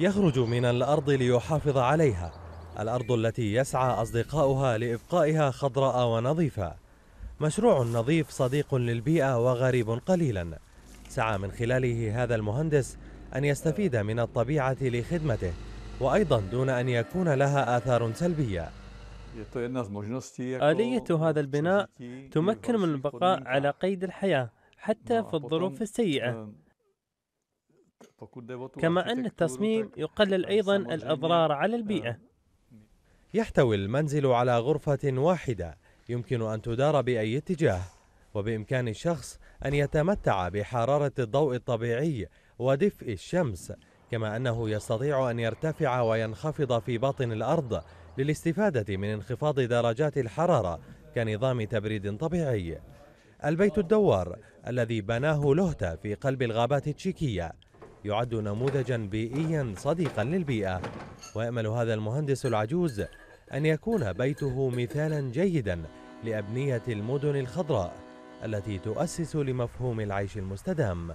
يخرج من الأرض ليحافظ عليها الأرض التي يسعى أصدقاؤها لإبقائها خضراء ونظيفة مشروع نظيف صديق للبيئة وغريب قليلا سعى من خلاله هذا المهندس أن يستفيد من الطبيعة لخدمته وأيضا دون أن يكون لها آثار سلبية آلية هذا البناء تمكن من البقاء على قيد الحياة حتى في الظروف السيئة كما أن التصميم يقلل أيضا الأضرار على البيئة آه. يحتوي المنزل على غرفة واحدة يمكن أن تدار بأي اتجاه وبإمكان الشخص أن يتمتع بحرارة الضوء الطبيعي ودفء الشمس كما أنه يستطيع أن يرتفع وينخفض في باطن الأرض للاستفادة من انخفاض درجات الحرارة كنظام تبريد طبيعي البيت الدوار الذي بناه لهتا في قلب الغابات التشيكية يعد نموذجا بيئيا صديقا للبيئة ويأمل هذا المهندس العجوز أن يكون بيته مثالا جيدا لأبنية المدن الخضراء التي تؤسس لمفهوم العيش المستدام